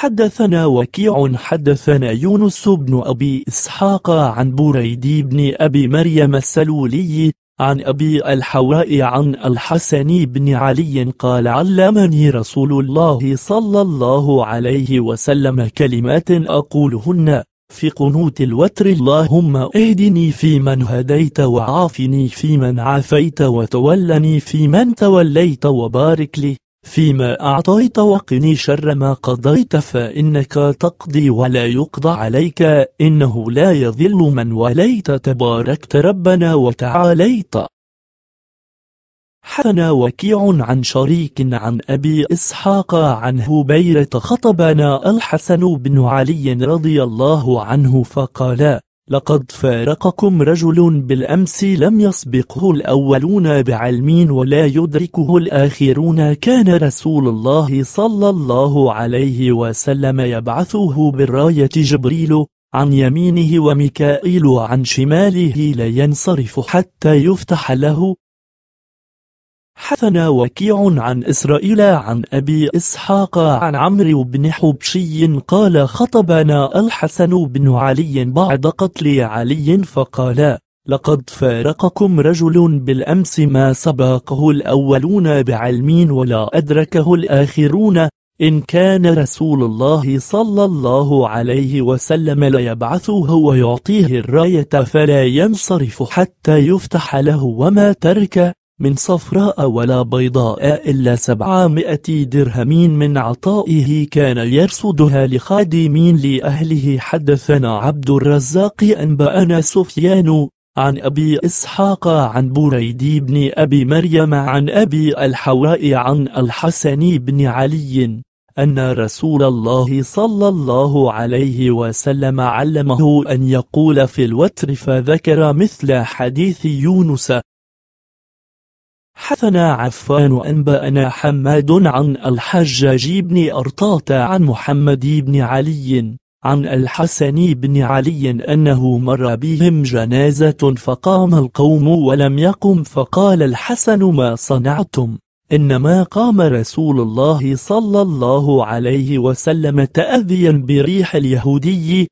حدثنا وكيع حدثنا يونس بن أبي إسحاق عن بريد بن أبي مريم السلولي عن أبي الحواء عن الحسن بن علي قال علمني رسول الله صلى الله عليه وسلم كلمات أقولهن في قنوت الوتر اللهم اهدني فيمن هديت وعافني فيمن عافيت وتولني فيمن توليت وبارك لي فيما أعطيت وقني شر ما قضيت فإنك تقضي ولا يقضى عليك إنه لا يذل من وليت تباركت ربنا وتعاليت حسن وكيع عن شريك عن أبي إسحاق عن هبيرة خطبنا الحسن بن علي رضي الله عنه فقال لقد فارقكم رجل بالأمس لم يسبقه الأولون بعلم ولا يدركه الآخرون كان رسول الله صلى الله عليه وسلم يبعثه بالراية جبريل عن يمينه وميكائيل عن شماله لا ينصرف حتى يفتح له حثنا وكيع عن إسرائيل عن أبي إسحاق عن عمرو بن حبشي قال خطبنا الحسن بن علي بعد قتل علي فقال لقد فارقكم رجل بالأمس ما سبقه الأولون بعلم ولا أدركه الآخرون إن كان رسول الله صلى الله عليه وسلم ليبعثه ويعطيه الراية فلا ينصرف حتى يفتح له وما تركه من صفراء ولا بيضاء إلا سبعمائة درهم من عطائه كان يرصدها لخادمين لأهله حدثنا عبد الرزاق أنبأنا سفيان عن أبي إسحاق عن بريد بن أبي مريم عن أبي الحواء عن الحسن بن علي أن رسول الله صلى الله عليه وسلم علمه أن يقول في الوتر فذكر مثل حديث يونس حثنا عفان أنبأنا حماد عن الحجاج بن أرطاة عن محمد بن علي عن الحسن بن علي أنه مر بهم جنازة فقام القوم ولم يقم فقال الحسن ما صنعتم إنما قام رسول الله صلى الله عليه وسلم تأذيا بريح اليهودي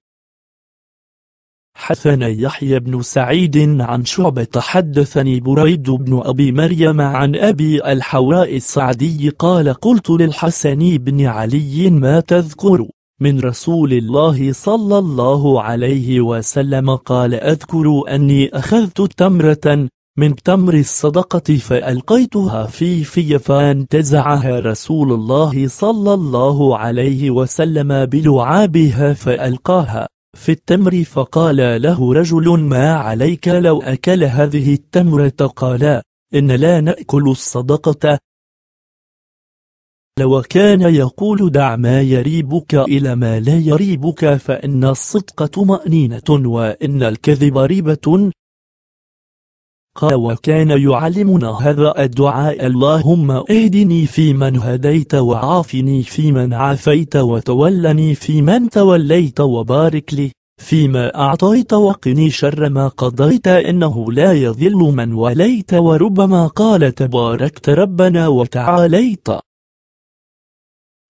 حدثنا يحيى بن سعيد عن شعبة حدثني بريد بن أبي مريم عن أبي الحواء السعدي قال قلت للحسن بن علي ما تذكر من رسول الله صلى الله عليه وسلم قال أذكر أني أخذت تمرة من تمر الصدقة فألقيتها في في فانتزعها رسول الله صلى الله عليه وسلم بلعابها فألقاها في التمر فقال له رجل ما عليك لو أكل هذه التمرة قال إن لا نأكل الصدقة لو كان يقول دع ما يريبك إلى ما لا يريبك فإن الصدقة طمأنينة وإن الكذب ريبة قال وكان يعلمنا هذا الدعاء اللهم اهدني فيمن هديت وعافني فيمن عافيت وتولني فيمن توليت وبارك لي فيما أعطيت وقني شر ما قضيت إنه لا يذل من وليت وربما قال تباركت ربنا وتعاليت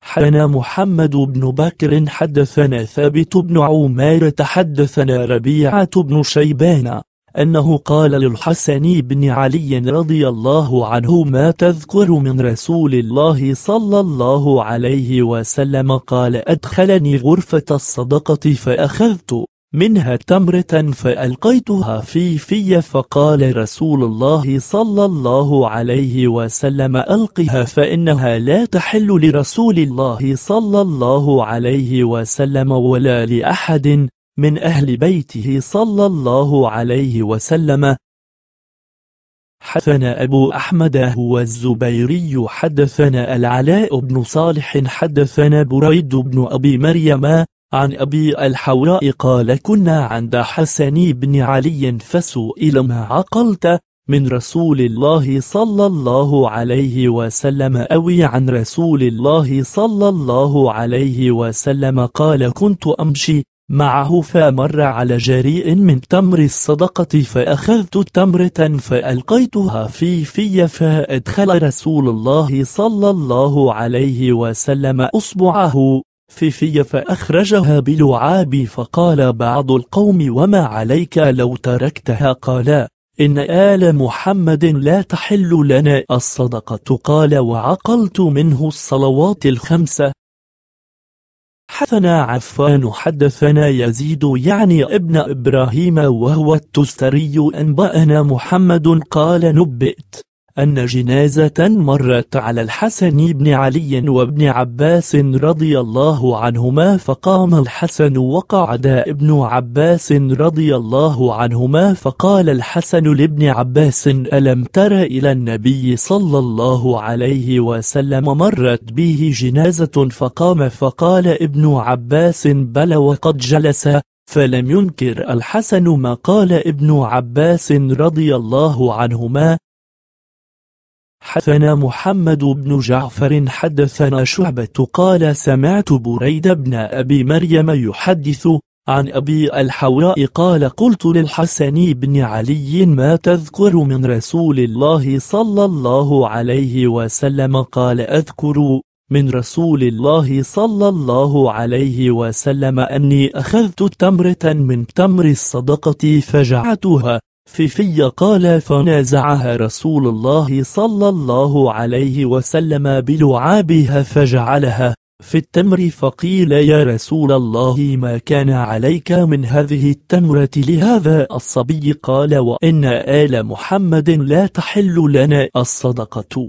حنا محمد بن بكر حدثنا ثابت بن عمار تحدثنا ربيعة بن شيبان أنه قال للحسن بن علي رضي الله عنه ما تذكر من رسول الله صلى الله عليه وسلم قال أدخلني غرفة الصدقة فأخذت منها تمرة فألقيتها في في فقال رسول الله صلى الله عليه وسلم ألقها فإنها لا تحل لرسول الله صلى الله عليه وسلم ولا لأحد من أهل بيته صلى الله عليه وسلم حدثنا أبو أحمد هو الزبيري حدثنا العلاء بن صالح حدثنا بريد بن أبي مريم عن أبي الحوراء قال كنا عند حسن بن علي فسئل ما عقلت من رسول الله صلى الله عليه وسلم أوي عن رسول الله صلى الله عليه وسلم قال كنت أمشي معه فمر على جريء من تمر الصدقة فأخذت تمرة فألقيتها في في فأدخل رسول الله صلى الله عليه وسلم أصبعه في في فأخرجها بلعاب فقال بعض القوم وما عليك لو تركتها قالا إن آل محمد لا تحل لنا الصدقة قال وعقلت منه الصلوات الخمسة حدثنا عفان حدثنا يزيد يعني ابن إبراهيم وهو التستري أنبأنا محمد قال نبئت أن جنازة مرت على الحسن بن علي وابن عباس رضي الله عنهما فقام الحسن وقعد ابن عباس رضي الله عنهما فقال الحسن لابن عباس ألم تر إلى النبي صلى الله عليه وسلم مرت به جنازة فقام فقال ابن عباس بل وقد جلس فلم ينكر الحسن ما قال ابن عباس رضي الله عنهما حدثنا محمد بن جعفر حدثنا شعبة قال سمعت بريد بن أبي مريم يحدث عن أبي الحوراء قال قلت للحسن بن علي ما تذكر من رسول الله صلى الله عليه وسلم قال أذكر من رسول الله صلى الله عليه وسلم أني أخذت تمرة من تمر الصدقة فجعتها فيفي قال فنازعها رسول الله صلى الله عليه وسلم بلعابها فجعلها في التمر فقيل يا رسول الله ما كان عليك من هذه التمرة لهذا الصبي قال وإن آل محمد لا تحل لنا الصدقة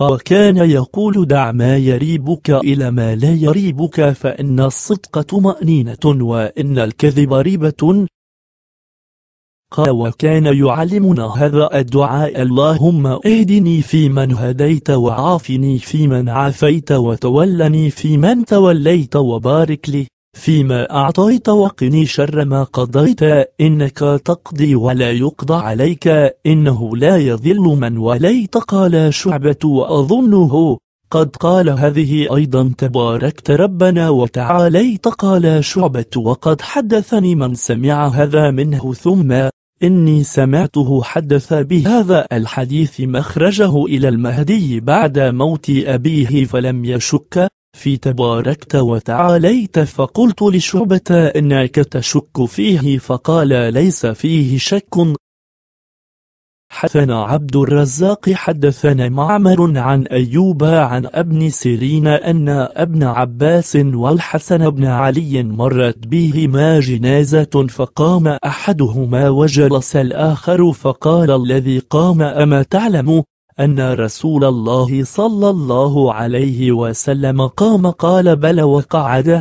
وكان يقول دع ما يريبك إلى ما لا يريبك فإن الصدقة طمأنينة وإن الكذب ريبة قال وكان يعلمنا هذا الدعاء اللهم اهدني فيمن هديت وعافني فيمن عافيت وتولني فيمن توليت وبارك لي فيما أعطيت وقني شر ما قضيت إنك تقضي ولا يقضى عليك إنه لا يذل من وليت قال شعبة وأظنه قد قال هذه أيضا تباركت ربنا وتعاليت قال شعبة وقد حدثني من سمع هذا منه ثم إني سمعته حدث بهذا الحديث مخرجه إلى المهدي بعد موت أبيه فلم يشك في تباركت وتعاليت فقلت لشعبة إنك تشك فيه فقال ليس فيه شك حدثنا عبد الرزاق حدثنا معمر عن أيوب عن ابن سيرين أن ابن عباس والحسن بن علي مرت بهما جنازة فقام أحدهما وجلس الآخر فقال الذي قام أما تعلم أن رسول الله صلى الله عليه وسلم قام قال بل وقعد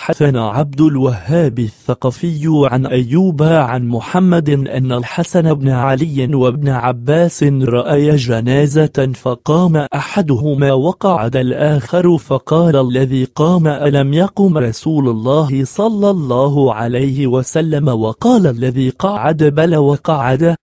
حسن عبد الوهاب الثقفي عن أيوب عن محمد أن الحسن بن علي وابن عباس رأي جنازة فقام أحدهما وقعد الآخر فقال الذي قام ألم يقم رسول الله صلى الله عليه وسلم وقال الذي قعد بل وقعد